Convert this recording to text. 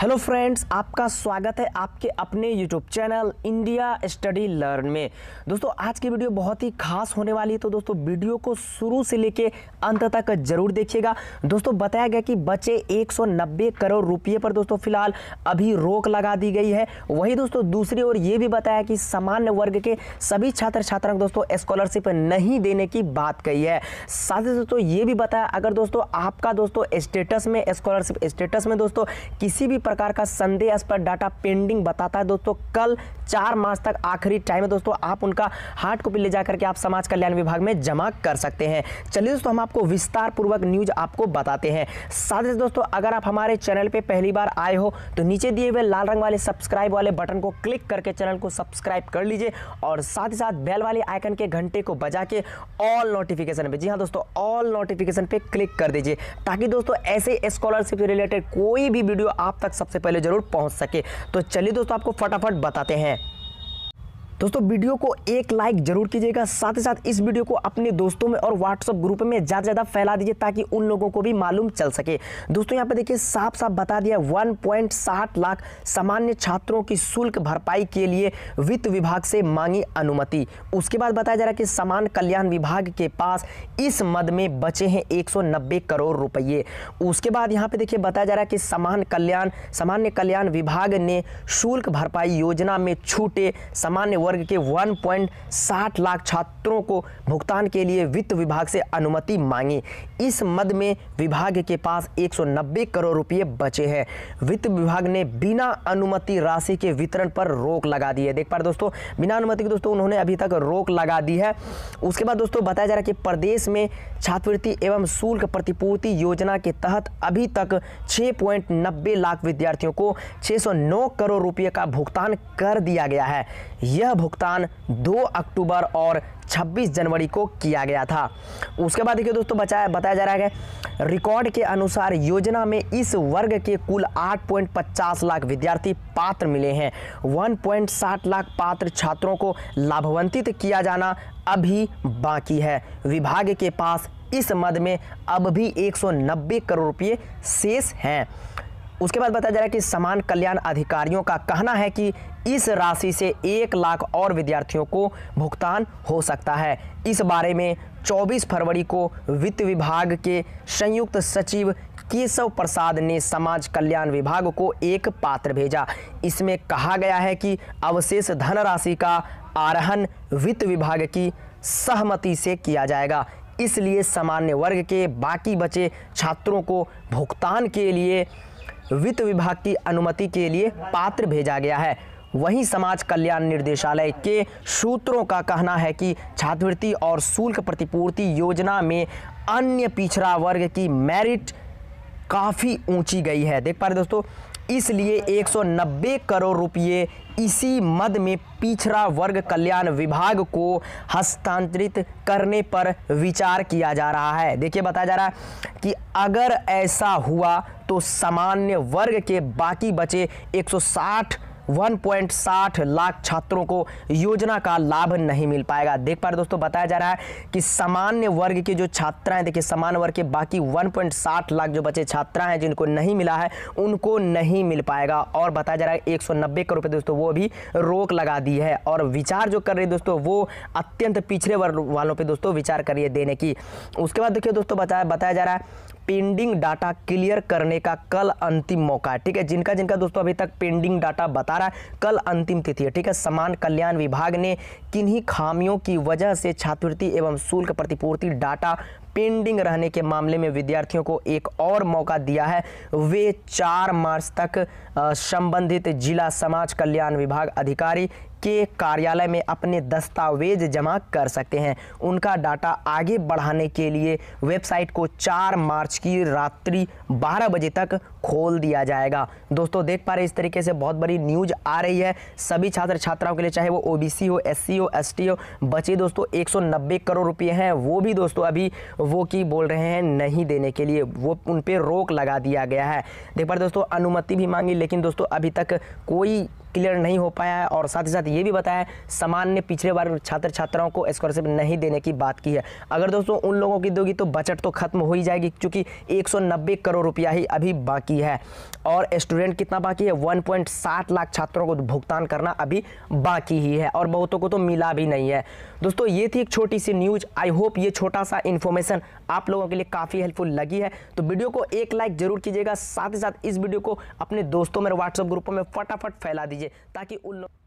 hello friends आपका स्वागत है आपके अपने YouTube channel India study learn में दोस्तों आज की वीडियो बहुत ही खास होने वाली है तो दोस्तों वीडियो को शुरू से लेके अंत तक जरूर देखिएगा दोस्तों बताया गया कि बचे 190 करोड़ रुपये पर दोस्तों फिलहाल अभी रोक लगा दी गई है वही दोस्तों दूसरी ओर ये भी बताया कि सामान्य वर्ग के सभी छात्र छात्राओं को दोस्तों स्कॉलरशिप नहीं देने की बात कही है साथ ही दोस्तों ये भी बताया अगर दोस्तों आपका दोस्तों स्टेटस में स्कॉलरशिप स्टेटस में दोस्तों किसी भी प्रकार का संदेह पर डाटा पेंडिंग बताता है दोस्तों कल चार मार्च तक आखिरी टाइम है दोस्तों आप उनका हार्ड कॉपी ले जाकर के आप समाज कल्याण विभाग में जमा कर सकते हैं चलिए दोस्तों हम आपको विस्तार पूर्वक न्यूज आपको बताते हैं साथ ही दोस्तों अगर आप हमारे चैनल पर पहली बार आए हो तो नीचे दिए हुए लाल रंग वाले सब्सक्राइब वाले बटन को क्लिक करके चैनल को सब्सक्राइब कर लीजिए और साथ ही साथ बेल वाले आइकन के घंटे को बजा के ऑल नोटिफिकेशन पर जी हाँ दोस्तों ऑल नोटिफिकेशन पर क्लिक कर दीजिए ताकि दोस्तों ऐसे स्कॉलरशिप से रिलेटेड कोई भी वीडियो आप तक सबसे पहले ज़रूर पहुंच सके तो चलिए दोस्तों आपको फटाफट बताते हैं दोस्तों वीडियो को एक लाइक जरूर कीजिएगा साथ ही साथ इस वीडियो को अपने दोस्तों में और व्हाट्सअप ग्रुप में ज़्यादा से ज़्यादा फैला दीजिए ताकि उन लोगों को भी मालूम चल सके दोस्तों यहाँ पे देखिए साफ साफ बता दिया वन लाख सामान्य छात्रों की शुल्क भरपाई के लिए वित्त विभाग से मांगी अनुमति उसके बाद बताया जा रहा है कि समान कल्याण विभाग के पास इस मद में बचे हैं नब्बे करोड़ रुपये उसके बाद यहाँ पे देखिए बताया जा रहा है कि समान कल्याण सामान्य कल्याण विभाग ने शुल्क भरपाई योजना में छूटे सामान्य वर्ग के 1.60 लाख छात्रों को भुगतान के लिए वित्त विभाग से अनुमति मांगी इस मद में विभाग के पास 190 करोड़ रुपए बचे हैं वित्त विभाग ने बिना अनुमति राशि के वितरण पर रोक लगा दी है देख पा दोस्तों बिना अनुमति के दोस्तों उन्होंने अभी तक रोक लगा दी है उसके बाद दोस्तों बताया जा रहा है कि प्रदेश में छात्रवृत्ति एवं शुल्क प्रतिपूर्ति योजना के तहत अभी तक छः लाख विद्यार्थियों को छः करोड़ रुपये का भुगतान कर दिया गया है यह भुगतान 2 अक्टूबर और 26 जनवरी को किया गया था उसके बाद देखिए दोस्तों बचाया बताया जा रहा है रिकॉर्ड के अनुसार योजना में इस वर्ग के कुल 8.50 लाख विद्यार्थी पात्र मिले हैं 1.60 लाख पात्र छात्रों को लाभवंतित किया जाना अभी बाकी है विभाग के पास इस मद में अब भी 190 करोड़ रुपए शेष हैं उसके बाद बताया जा रहा है कि समान कल्याण अधिकारियों का कहना है कि इस राशि से एक लाख और विद्यार्थियों को भुगतान हो सकता है इस बारे में 24 फरवरी को वित्त विभाग के संयुक्त सचिव केशव प्रसाद ने समाज कल्याण विभाग को एक पात्र भेजा इसमें कहा गया है कि अवशेष धनराशि का आरहन वित्त विभाग की सहमति से किया जाएगा इसलिए सामान्य वर्ग के बाकी बचे छात्रों को भुगतान के लिए वित्त विभाग की अनुमति के लिए पात्र भेजा गया है वहीं समाज कल्याण निर्देशालय के सूत्रों का कहना है कि छात्रवृत्ति और शुल्क प्रतिपूर्ति योजना में अन्य पिछड़ा वर्ग की मेरिट काफ़ी ऊंची गई है देख पा रहे दोस्तों इसलिए 190 करोड़ रुपये इसी मद में पिछड़ा वर्ग कल्याण विभाग को हस्तांतरित करने पर विचार किया जा रहा है देखिए बताया जा रहा है कि अगर ऐसा हुआ तो सामान्य वर्ग के बाकी बचे 160 1.60 लाख छात्रों को योजना का लाभ नहीं मिल पाएगा देख पा रहे दोस्तों बताया जा रहा है कि सामान्य वर्ग के जो छात्राएं देखिए सामान्य वर्ग के बाकी 1.60 लाख जो बचे छात्रा हैं जिनको नहीं मिला है उनको नहीं मिल पाएगा और बताया जा रहा है नब्बे करोड़ रुपये दोस्तों वो भी रोक लगा दी है और विचार जो कर रही है दोस्तों वो अत्यंत पिछड़े वर्ग वालों पर दोस्तों विचार करिए देने की उसके बाद देखिए दोस्तों बताया बताया जा रहा है पेंडिंग डाटा क्लियर करने का कल अंतिम मौका है ठीक है जिनका जिनका दोस्तों अभी तक पेंडिंग डाटा बता रहा है कल अंतिम तिथि है ठीक है समान कल्याण विभाग ने किन्हीं खामियों की वजह से छात्रवृत्ति एवं शुल्क प्रतिपूर्ति डाटा पेंडिंग रहने के मामले में विद्यार्थियों को एक और मौका दिया है वे चार मार्च तक संबंधित जिला समाज कल्याण विभाग अधिकारी के कार्यालय में अपने दस्तावेज जमा कर सकते हैं उनका डाटा आगे बढ़ाने के लिए वेबसाइट को 4 मार्च की रात्रि 12 बजे तक खोल दिया जाएगा दोस्तों देख पा रहे इस तरीके से बहुत बड़ी न्यूज आ रही है सभी छात्र छात्राओं के लिए चाहे वो ओबीसी हो एससी हो एसटी हो बचे दोस्तों एक करोड़ रुपये हैं वो भी दोस्तों अभी वो की बोल रहे हैं नहीं देने के लिए वो उन पर रोक लगा दिया गया है देख पा रहे दोस्तों अनुमति भी मांगी लेकिन दोस्तों अभी तक कोई क्लियर नहीं हो पाया है और साथ ही साथ ये भी बताया समान ने पिछले बार छात्र छात्राओं को स्कॉलरशिप नहीं देने की बात की है अगर दोस्तों उन लोगों की दोगी तो बजट तो खत्म हो ही जाएगी क्योंकि एक करोड़ रुपया ही अभी बाकी है और स्टूडेंट कितना बाकी है वन लाख छात्रों को भुगतान करना अभी बाकी ही है और बहुतों को तो मिला भी नहीं है दोस्तों ये थी एक छोटी सी न्यूज आई होप ये छोटा सा इन्फॉर्मेशन आप लोगों के लिए काफ़ी हेल्पफुल लगी है तो वीडियो को एक लाइक जरूर कीजिएगा साथ ही साथ इस वीडियो को अपने दोस्तों में व्हाट्सएप ग्रुपों में फटाफट फैला दीजिए যে তাকে উন্নত